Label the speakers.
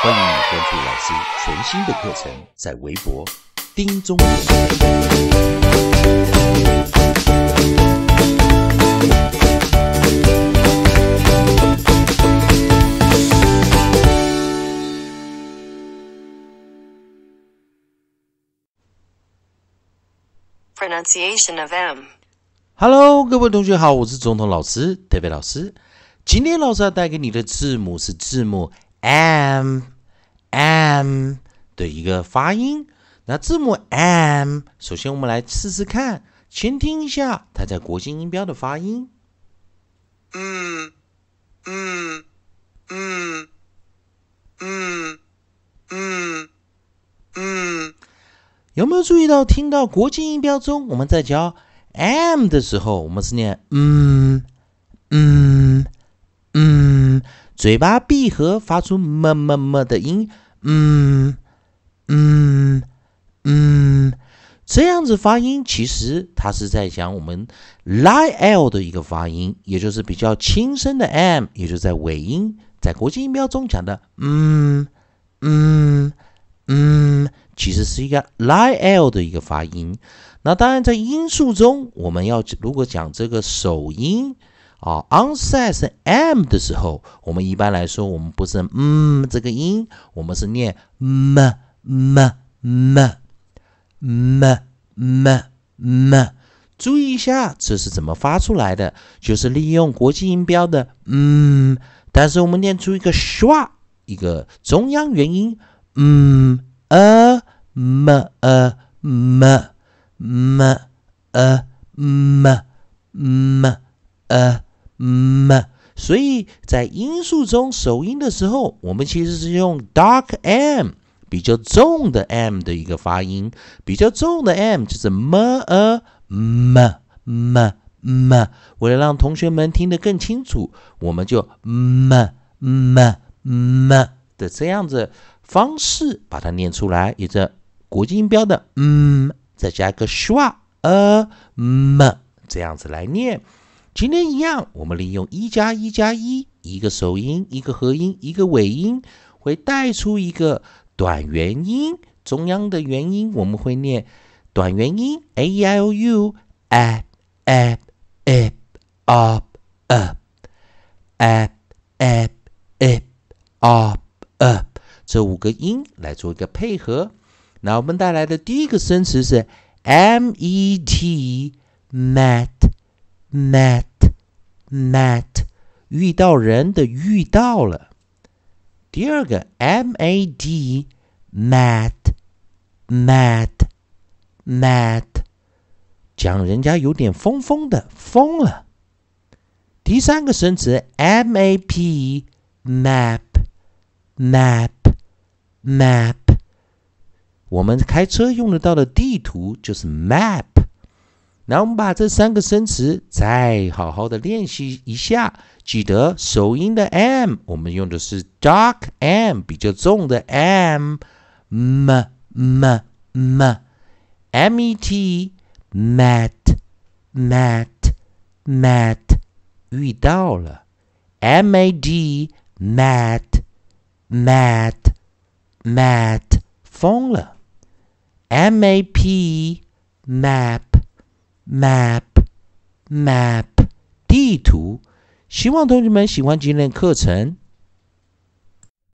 Speaker 1: 欢迎你关注老师全新的课程，在微博丁中。Pronunciation of M。Hello，各位同学，好，我是总统老师，特别老师。今天老师要带给你的字母是字母。m m 的一个发音。那字母 m，首先我们来试试看，先听一下它在国际音标的发音。嗯嗯嗯嗯嗯嗯，有没有注意到，听到国际音标中，我们在教 m 的时候，我们是念嗯嗯嗯。嘴巴闭合，发出么么么的音，嗯嗯嗯，这样子发音其实它是在讲我们 li l 的一个发音，也就是比较轻声的 m，也就在尾音，在国际音标中讲的嗯嗯嗯，其实是一个 li l 的一个发音。那当然，在音素中，我们要如果讲这个首音。啊 o n s e t 是 m 的时候，我们一般来说，我们不是嗯这个音，我们是念么么么么么么。注意一下，这是怎么发出来的？就是利用国际音标的嗯，但是我们念出一个 s h a 一个中央元音嗯呃么呃么么呃 m m 呃。m，所以在音素中首音的时候，我们其实是用 dark m 比较重的 m 的一个发音，比较重的 m 就是 m a m m m。为了让同学们听得更清楚，我们就 m m m 的这样子方式把它念出来，也个国际音标的 m，再加个 shwa 呃 m，这样子来念。今天一样，我们利用一加一加一，一个首音，一个合音，一个尾音，会带出一个短元音。中央的元音，我们会念短元音 a e i o u。up up a p a p up up up up 这五个音来做一个配合。那我们带来的第一个生词是 m e t mat。met met 遇到人的遇到了，第二个 mad met met met 讲人家有点疯疯的疯了，第三个生词 map map map map，我们开车用得到的地图就是 map。那我们把这三个生词再好好的练习一下。记得首音的 M，我们用的是 dark M，比较重的 M。么么么，Met，Mat，Mat，Mat，遇到了。Mad，Mat，Mat，Mat，疯了。Map，Map。map map 地图，希望同学们喜欢今天的课程。